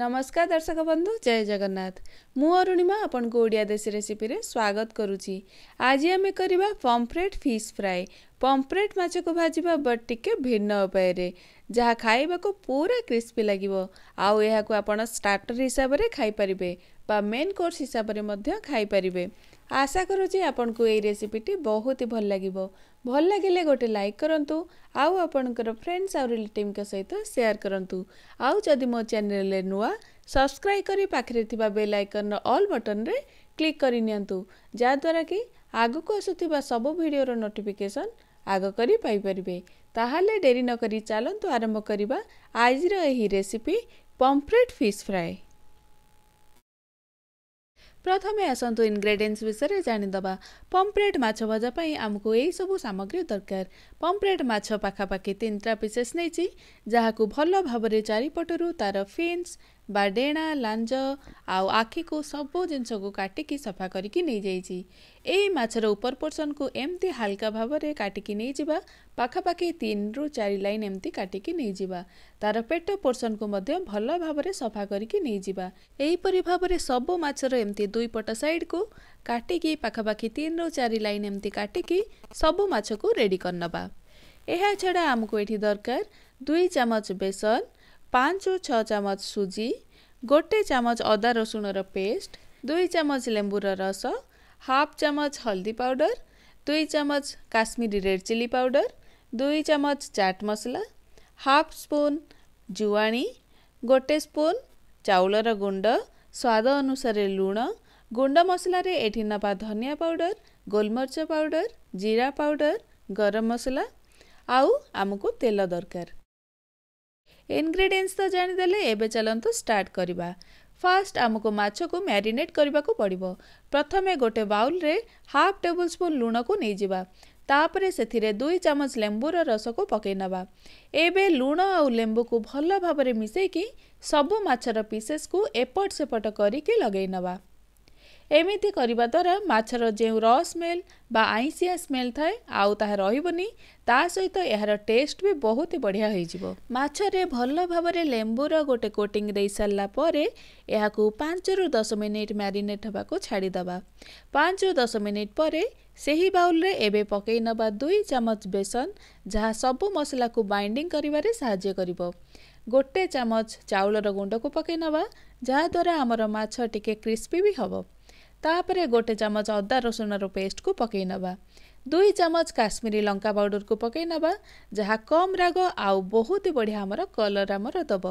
ନମସ୍କାର ଦର୍ଶକ ବନ୍ଧୁ ଜୟ ଜଗନ୍ନାଥ ମୁଁ ଅରୁଣିମା ଆପଣଙ୍କୁ ଓଡ଼ିଆ ଦେଶୀ ରେସିପିରେ ସ୍ୱାଗତ କରୁଛି ଆଜି ଆମେ କରିବା ପମ୍ପ୍ରେଟ୍ ଫିସ୍ ଫ୍ରାଏ ପମ୍ପ୍ରେଟ୍ ମାଛକୁ ଭାଜିବା ବଟ୍ ଟିକେ ଭିନ୍ନ ଉପାୟରେ ଯାହା ଖାଇବାକୁ ପୁରା କ୍ରିସ୍ପି ଲାଗିବ ଆଉ ଏହାକୁ ଆପଣ ଷ୍ଟାର୍ଟର୍ ହିସାବରେ ଖାଇପାରିବେ ବା ମେନ୍ କୋର୍ସ ହିସାବରେ ମଧ୍ୟ ଖାଇପାରିବେ ଆଶା କରୁଛି ଆପଣଙ୍କୁ ଏଇ ରେସିପିଟି ବହୁତ ଭଲ ଲାଗିବ ଭଲ ଲାଗିଲେ ଗୋଟେ ଲାଇକ୍ କରନ୍ତୁ ଆଉ ଆପଣଙ୍କର ଫ୍ରେଣ୍ଡସ୍ ଆଉ ରିଲେଟିଭ୍ଙ୍କ ସହିତ ସେୟାର କରନ୍ତୁ ଆଉ ଯଦି ମୋ ଚ୍ୟାନେଲ୍ରେ ନୂଆ ସବସ୍କ୍ରାଇବ୍ କରି ପାଖରେ ଥିବା ବେଲ୍ ଆଇକନ୍ର ଅଲ୍ ବଟନ୍ରେ କ୍ଲିକ୍ କରିନିଅନ୍ତୁ ଯାହାଦ୍ୱାରା କି ଆଗକୁ ଆସୁଥିବା ସବୁ ଭିଡ଼ିଓର ନୋଟିଫିକେସନ୍ ଆଗ କରି ପାଇପାରିବେ ତାହେଲେ ଡେରି ନକରି ଚାଲନ୍ତୁ ଆରମ୍ଭ କରିବା ଆଜିର ଏହି ରେସିପି ପମ୍ପ୍ରେଟ୍ ଫିସ୍ ଫ୍ରାଏ ପ୍ରଥମେ ଆସନ୍ତୁ ଇନ୍ଗ୍ରେଡିଏଣ୍ଟସ୍ ବିଷୟରେ ଜାଣିଦେବା ପମ୍ପ୍ଲେଟ୍ ମାଛ ଭଜା ପାଇଁ ଆମକୁ ଏହିସବୁ ସାମଗ୍ରୀ ଦରକାର ପମ୍ପ୍ଲେଟ୍ ମାଛ ପାଖାପାଖି ତିନିଟା ପିସେସ୍ ନେଇଛି ଯାହାକୁ ଭଲ ଭାବରେ ଚାରିପଟରୁ ତା'ର ଫିନ୍ସ ବା ଡେଣା ଲାଞ୍ଜ ଆଉ ଆଖିକୁ ସବୁ ଜିନିଷକୁ କାଟିକି ସଫା କରିକି ନେଇଯାଇଛି ଏହି ମାଛର ଉପର ପୋର୍ସନ୍କୁ ଏମିତି ହାଲକା ଭାବରେ କାଟିକି ନେଇଯିବା ପାଖାପାଖି ତିନିରୁ ଚାରି ଲାଇନ୍ ଏମିତି କାଟିକି ନେଇଯିବା ତା'ର ପେଟ ପୋର୍ସନ୍କୁ ମଧ୍ୟ ଭଲ ଭାବରେ ସଫା କରିକି ନେଇଯିବା ଏହିପରି ଭାବରେ ସବୁ ମାଛର ଏମିତି ଦୁଇପଟ ସାଇଡ଼୍କୁ କାଟିକି ପାଖାପାଖି ତିନିରୁ ଚାରି ଲାଇନ୍ ଏମିତି କାଟିକି ସବୁ ମାଛକୁ ରେଡ଼ି କରିନେବା ଏହା ଛଡ଼ା ଆମକୁ ଏଠି ଦରକାର ଦୁଇ ଚାମଚ ବେସନ पाँच रु छ सुजी गोटे चामच अदा रसुण र पेस्ट दुई चाम लेम्बुर रस हाफ चामच हल्दी पाउडर दुई चामच काश्मिरी रेड चिल्ली पाउडर दुई चामच चाट मसला हाफ स्पुन जुवाणी गोटे स्पुन चाउलर गुण स्वादअनुसार लुण गुण्ड मसल धनिया पाउडर गोलमरिच पाउडर जिरा पाउडर गरम आउ मसलामुकु तेल दरकार ଇନଗ୍ରେଡିଏଣ୍ଟସ୍ ତ ଜାଣିଦେଲେ ଏବେ ଚାଲନ୍ତୁ ଷ୍ଟାର୍ଟ କରିବା ଫାର୍ଷ୍ଟ ଆମକୁ ମାଛକୁ ମ୍ୟାରିନେଟ୍ କରିବାକୁ ପଡ଼ିବ ପ୍ରଥମେ ଗୋଟେ ବାଉଲ୍ରେ ହାଫ୍ ଟେବୁଲ୍ ସ୍ପୁନ୍ ଲୁଣକୁ ନେଇଯିବା ତାପରେ ସେଥିରେ ଦୁଇ ଚାମଚ ଲେମ୍ବୁର ରସକୁ ପକାଇନେବା ଏବେ ଲୁଣ ଆଉ ଲେମ୍ବୁକୁ ଭଲ ଭାବରେ ମିଶାଇକି ସବୁ ମାଛର ପିସେସ୍କୁ ଏପଟ ସେପଟ କରିକି ଲଗାଇ ନେବା ଏମିତି କରିବା ଦ୍ୱାରା ମାଛର ଯେଉଁ ର ସ୍ମେଲ୍ ବା ଆଇଁସିଆ ସ୍ମେଲ୍ ଥାଏ ଆଉ ତାହା ରହିବନି ତା ସହିତ ଏହାର ଟେଷ୍ଟ ବି ବହୁତ ବଢ଼ିଆ ହୋଇଯିବ ମାଛରେ ଭଲ ଭାବରେ ଲେମ୍ବୁର ଗୋଟେ କୋଟିଂ ଦେଇସାରିଲା ପରେ ଏହାକୁ ପାଞ୍ଚରୁ ଦଶ ମିନିଟ୍ ମ୍ୟାରିନେଟ୍ ହେବାକୁ ଛାଡ଼ିଦେବା ପାଞ୍ଚରୁ ଦଶ ମିନିଟ୍ ପରେ ସେହି ବାଉଲ୍ରେ ଏବେ ପକାଇ ନେବା ଦୁଇ ଚାମଚ ବେସନ ଯାହା ସବୁ ମସଲାକୁ ବାଇଣ୍ଡିଂ କରିବାରେ ସାହାଯ୍ୟ କରିବ ଗୋଟେ ଚାମଚ ଚାଉଳର ଗୁଣ୍ଡକୁ ପକାଇ ନେବା ଯାହାଦ୍ୱାରା ଆମର ମାଛ ଟିକେ କ୍ରିସ୍ପି ବି ହେବ गोटे चामच अदा रसुण रो पेस्ट कु पाउडर को काश्मिरी लङ्का पाउडरको कम नम्ग आउ बहुत बढिया कलर आमर दब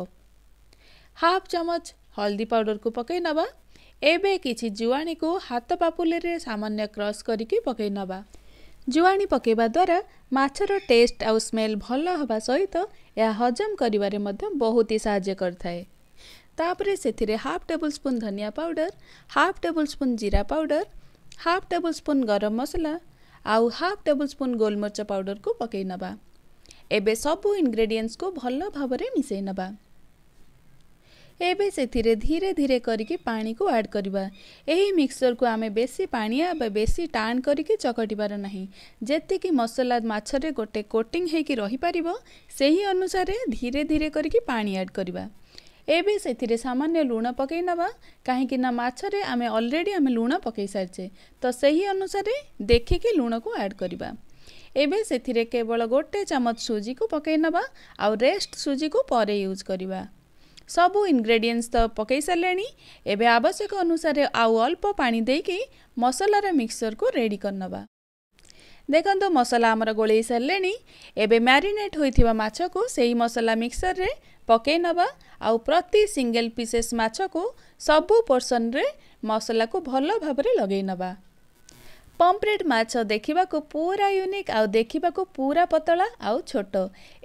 हाफ चामच हल्दी पावडरको पकइ नै कि जुवा हात रे सामान्य क्रस गरि पकइ पकेबा द्वारा माछर टेस्ट आउ सहित भहा हजम बहुत करथाय सेथिरे हाफ टेबुल स्पुन धनिया पाउडर हाफ टेबुल जीरा powder half table spoon garam masala half table spoon गोलमरिच पार्कइ नै सबै इनग्रेडिएन्टस भन्नुभयो मिसै एबे सेथिरे धीरे ऐड करबा एही एड को आमे बेसी पा बेसी टाण गरिक चकटि जतिकि मसला माछा रही पारिबो सेही अनुसारे धीरे पानी ऐड करबा ଏବେ ସେଥିରେ ସାମାନ୍ୟ ଲୁଣ ପକାଇ ନେବା କାହିଁକି ନା ମାଛରେ ଆମେ ଅଲରେଡ଼ି ଆମେ ଲୁଣ ପକାଇ ସାରିଛେ ତ ସେହି ଅନୁସାରେ ଦେଖିକି ଲୁଣକୁ ଆଡ଼୍ କରିବା ଏବେ ସେଥିରେ କେବଳ ଗୋଟେ ଚାମଚ ସୁଜିକୁ ପକାଇ ନେବା ଆଉ ରେଷ୍ଟ ସୁଜିକୁ ପରେ ୟୁଜ୍ କରିବା ସବୁ ଇନ୍ଗ୍ରେଡିଏଣ୍ଟସ୍ ତ ପକାଇ ସାରିଲେଣି ଏବେ ଆବଶ୍ୟକ ଅନୁସାରେ ଆଉ ଅଳ୍ପ ପାଣି ଦେଇକି ମସଲାର ମିକ୍ସଚର୍କୁ ରେଡ଼ି କରିନେବା ଦେଖନ୍ତୁ ମସଲା ଆମର ଗୋଳେଇ ସାରିଲେଣି ଏବେ ମ୍ୟାରିନେଟ୍ ହୋଇଥିବା ମାଛକୁ ସେହି ମସଲା ମିକ୍ସରରେ पकाइ नेबा आउ प्रति सिंगल पिसेस माछाको सबु पोर्सनरे मसलाको भलो भाबरे लगाइ नेबा ପମ୍ପରେଟ୍ ମାଛ ଦେଖିବାକୁ ପୁରା ୟୁନିକ୍ ଆଉ ଦେଖିବାକୁ ପୁରା ପତଳା ଆଉ ଛୋଟ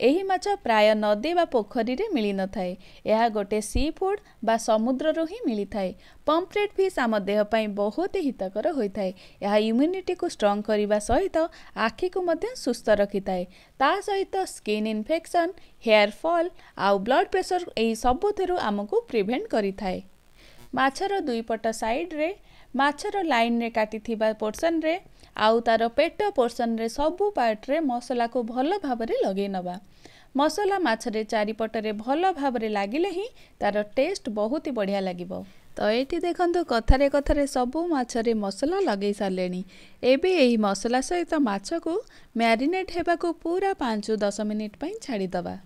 ଏହି ମାଛ ପ୍ରାୟ ନଦୀ ବା ପୋଖରୀରେ ମିଳିନଥାଏ ଏହା ଗୋଟିଏ ସି ଫୁଡ଼୍ ବା ସମୁଦ୍ରରୁ ହିଁ ମିଳିଥାଏ ପମ୍ପରେଟ୍ ଫିସ୍ ଆମ ଦେହ ପାଇଁ ବହୁତ ହିତକର ହୋଇଥାଏ ଏହା ଇମ୍ୟୁନିଟିକୁ ଷ୍ଟ୍ରଙ୍ଗ୍ କରିବା ସହିତ ଆଖିକୁ ମଧ୍ୟ ସୁସ୍ଥ ରଖିଥାଏ ତା ସହିତ ସ୍କିନ୍ ଇନଫେକ୍ସନ୍ ହେୟାର୍ ଫଲ୍ ଆଉ ବ୍ଲଡ୍ ପ୍ରେସର ଏହି ସବୁଥିରୁ ଆମକୁ ପ୍ରିଭେଣ୍ଟ କରିଥାଏ ମାଛର ଦୁଇପଟ ସାଇଡ଼୍ରେ ମାଛର ଲାଇନ୍ରେ କାଟିଥିବା ପୋର୍ସନ୍ରେ ଆଉ ତା'ର ପେଟ ପୋର୍ସନ୍ରେ ସବୁ ପାର୍ଟରେ ମସଲାକୁ ଭଲ ଭାବରେ ଲଗେଇ ନେବା ମସଲା ମାଛରେ ଚାରିପଟରେ ଭଲ ଭାବରେ ଲାଗିଲେ ହିଁ ତା'ର ଟେଷ୍ଟ ବହୁତ ବଢ଼ିଆ ଲାଗିବ ତ ଏଇଠି ଦେଖନ୍ତୁ କଥାରେ କଥାରେ ସବୁ ମାଛରେ ମସଲା ଲଗେଇ ସାରିଲେଣି ଏବେ ଏହି ମସଲା ସହିତ ମାଛକୁ ମ୍ୟାରିନେଟ୍ ହେବାକୁ ପୁରା ପାଞ୍ଚରୁ ଦଶ ମିନିଟ୍ ପାଇଁ ଛାଡ଼ିଦେବା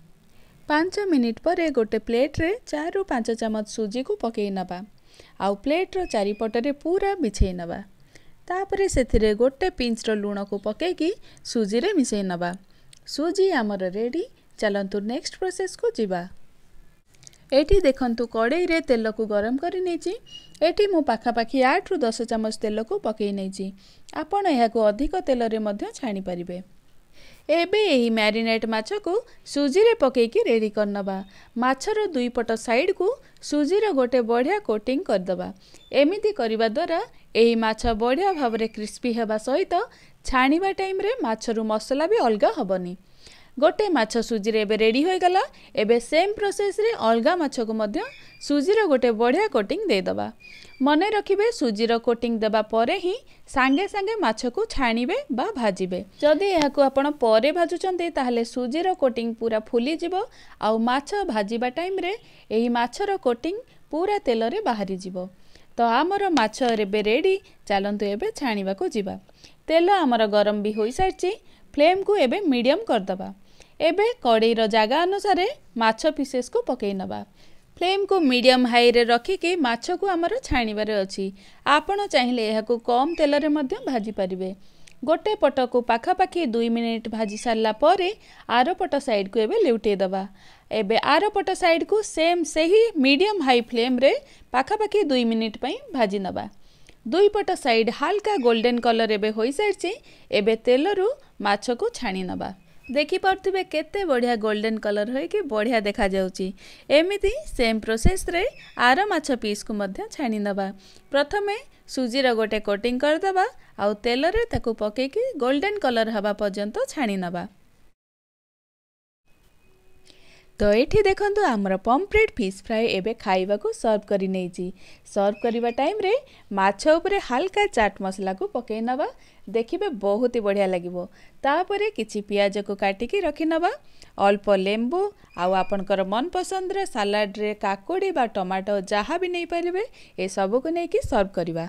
ପାଞ୍ଚ ମିନିଟ୍ ପରେ ଗୋଟେ ପ୍ଲେଟ୍ରେ ଚାରିରୁ ପାଞ୍ଚ ଚାମଚ ସୁଜିକୁ ପକେଇ ନେବା ଆଉ ପ୍ଲେଟ୍ର ଚାରିପଟରେ ପୁରା ମିଛେଇ ନେବା ତାପରେ ସେଥିରେ ଗୋଟେ ପିଞ୍ଚର ଲୁଣକୁ ପକାଇକି ସୁଜିରେ ମିଶାଇ ନେବା ସୁଜି ଆମର ରେଡ଼ି ଚାଲନ୍ତୁ ନେକ୍ସଟ ପ୍ରୋସେସ୍କୁ ଯିବା ଏଠି ଦେଖନ୍ତୁ କଡ଼େଇରେ ତେଲକୁ ଗରମ କରି ନେଇଛି ଏଠି ମୁଁ ପାଖାପାଖି ଆଠରୁ ଦଶ ଚାମଚ ତେଲକୁ ପକାଇ ନେଇଛି ଆପଣ ଏହାକୁ ଅଧିକ ତେଲରେ ମଧ୍ୟ ଛାଣିପାରିବେ ଏବେ ଏହି ମ୍ୟାରିନେଟ୍ ମାଛକୁ ସୁଜିରେ ପକାଇକି ରେଡ଼ି କରିନେବା ମାଛର ଦୁଇପଟ ସାଇଡ଼କୁ ସୁଜିର ଗୋଟେ ବଢ଼ିଆ କୋଟିଂ କରିଦେବା ଏମିତି କରିବା ଦ୍ୱାରା ଏହି ମାଛ ବଢ଼ିଆ ଭାବରେ କ୍ରିସ୍ପି ହେବା ସହିତ ଛାଣିବା ଟାଇମ୍ରେ ମାଛରୁ ମସଲା ବି ଅଲଗା ହେବନି ଗୋଟେ ମାଛ ସୁଜିରେ ଏବେ ରେଡ଼ି ହୋଇଗଲା ଏବେ ସେମ୍ ପ୍ରୋସେସ୍ରେ ଅଲଗା ମାଛକୁ ମଧ୍ୟ ସୁଜିର ଗୋଟେ ବଢ଼ିଆ କୋଟିଂ ଦେଇଦେବା ମନେ ରଖିବେ ସୁଜିର କୋଟିଂ ଦେବା ପରେ ହିଁ ସାଙ୍ଗେ ସାଙ୍ଗେ ମାଛକୁ ଛାଣିବେ ବା ଭାଜିବେ ଯଦି ଏହାକୁ ଆପଣ ପରେ ଭାଜୁଛନ୍ତି ତାହେଲେ ସୁଜିର କୋଟିଂ ପୁରା ଫୁଲିଯିବ ଆଉ ମାଛ ଭାଜିବା ଟାଇମ୍ରେ ଏହି ମାଛର କୋଟିଂ ପୁରା ତେଲରେ ବାହାରିଯିବ ତ ଆମର ମାଛ ଏବେ ରେଡ଼ି ଚାଲନ୍ତୁ ଏବେ ଛାଣିବାକୁ ଯିବା ତେଲ ଆମର ଗରମ ବି ହୋଇସାରିଛି ଫ୍ଲେମ୍କୁ ଏବେ ମିଡ଼ିୟମ୍ କରିଦେବା ଏବେ କଡ଼େଇର ଜାଗା ଅନୁସାରେ ମାଛ ପିସେସ୍କୁ ପକାଇ ନେବା ଫ୍ଲେମ୍କୁ ମିଡ଼ିୟମ୍ ହାଇରେ ରଖିକି ମାଛକୁ ଆମର ଛାଣିବାରେ ଅଛି ଆପଣ ଚାହିଁଲେ ଏହାକୁ କମ୍ ତେଲରେ ମଧ୍ୟ ଭାଜିପାରିବେ ଗୋଟେ ପଟକୁ ପାଖାପାଖି ଦୁଇ ମିନିଟ୍ ଭାଜି ସାରିଲା ପରେ ଆରପଟ ସାଇଡ଼୍କୁ ଏବେ ଲେଉଟାଇ ଦେବା ଏବେ ଆରପଟ ସାଇଡ଼୍କୁ ସେମ୍ ସେହି ମିଡ଼ିୟମ୍ ହାଇ ଫ୍ଲେମ୍ରେ ପାଖାପାଖି ଦୁଇ ମିନିଟ୍ ପାଇଁ ଭାଜି ନେବା ଦୁଇପଟ ସାଇଡ଼୍ ହାଲକା ଗୋଲ୍ଡେନ୍ କଲର୍ ଏବେ ହୋଇସାରିଛି ଏବେ ତେଲରୁ ମାଛକୁ ଛାଣି ନେବା ଦେଖିପାରୁଥିବେ କେତେ ବଢ଼ିଆ ଗୋଲ୍ଡେନ୍ କଲର୍ ହୋଇକି ବଢ଼ିଆ ଦେଖାଯାଉଛି ଏମିତି ସେମ୍ ପ୍ରୋସେସ୍ରେ ଆର ମାଛ ପିସ୍କୁ ମଧ୍ୟ ଛାଣି ନେବା ପ୍ରଥମେ ସୁଜିର ଗୋଟେ କୋଟିଂ କରିଦେବା ଆଉ ତେଲରେ ତାକୁ ପକାଇକି ଗୋଲ୍ଡେନ୍ କଲର୍ ହେବା ପର୍ଯ୍ୟନ୍ତ ଛାଣି ନେବା ତ ଏଠି ଦେଖନ୍ତୁ ଆମର ପମ୍ପ୍ରେଟ୍ ଫିସ୍ ଫ୍ରାଏ ଏବେ ଖାଇବାକୁ ସର୍ଭ କରି ନେଇଛି ସର୍ଭ କରିବା ଟାଇମ୍ରେ ମାଛ ଉପରେ ହାଲକା ଚାଟ୍ ମସଲାକୁ ପକାଇ ନେବା ଦେଖିବେ ବହୁତ ବଢ଼ିଆ ଲାଗିବ ତାପରେ କିଛି ପିଆଜକୁ କାଟିକି ରଖିନେବା ଅଳ୍ପ ଲେମ୍ବୁ ଆଉ ଆପଣଙ୍କର ମନପସନ୍ଦର ସାଲାଡ଼ରେ କାକୁଡ଼ି ବା ଟମାଟୋ ଯାହା ବି ନେଇପାରିବେ ଏସବୁକୁ ନେଇକି ସର୍ଭ କରିବା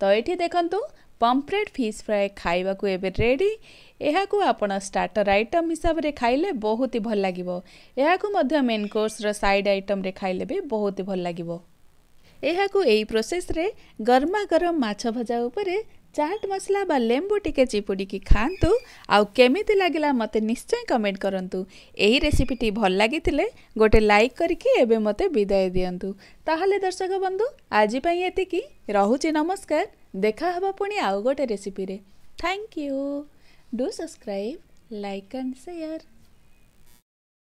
ତ ଏଠି ଦେଖନ୍ତୁ ପମ୍ପ୍ରେଟ୍ ଫିସ୍ ଫ୍ରାଏ ଖାଇବାକୁ ଏବେ ରେଡ଼ି ଏହାକୁ ଆପଣ ଷ୍ଟାର୍ଟର ଆଇଟମ୍ ହିସାବରେ ଖାଇଲେ ବହୁତ ଭଲ ଲାଗିବ ଏହାକୁ ମଧ୍ୟ ମେନ୍ କୋର୍ସର ସାଇଡ଼ ଆଇଟମ୍ରେ ଖାଇଲେ ବି ବହୁତ ଭଲ ଲାଗିବ ଏହାକୁ ଏହି ପ୍ରୋସେସ୍ରେ ଗରମା ଗରମ ମାଛ ଭଜା ଉପରେ ଚାଟ୍ ମସଲା ବା ଲେମ୍ବୁ ଟିକେ ଚିପୁଡ଼ିକି ଖାଆନ୍ତୁ ଆଉ କେମିତି ଲାଗିଲା ମୋତେ ନିଶ୍ଚୟ କମେଣ୍ଟ କରନ୍ତୁ ଏହି ରେସିପିଟି ଭଲ ଲାଗିଥିଲେ ଗୋଟେ ଲାଇକ୍ କରିକି ଏବେ ମୋତେ ବିଦାୟ ଦିଅନ୍ତୁ ତାହେଲେ ଦର୍ଶକ ବନ୍ଧୁ ଆଜି ପାଇଁ ଏତିକି ରହୁଛି ନମସ୍କାର ଦେଖା ହେବ ପୁଣି ଆଉ ଗୋଟେ ରେସିପିରେ thank you Do subscribe, like and share.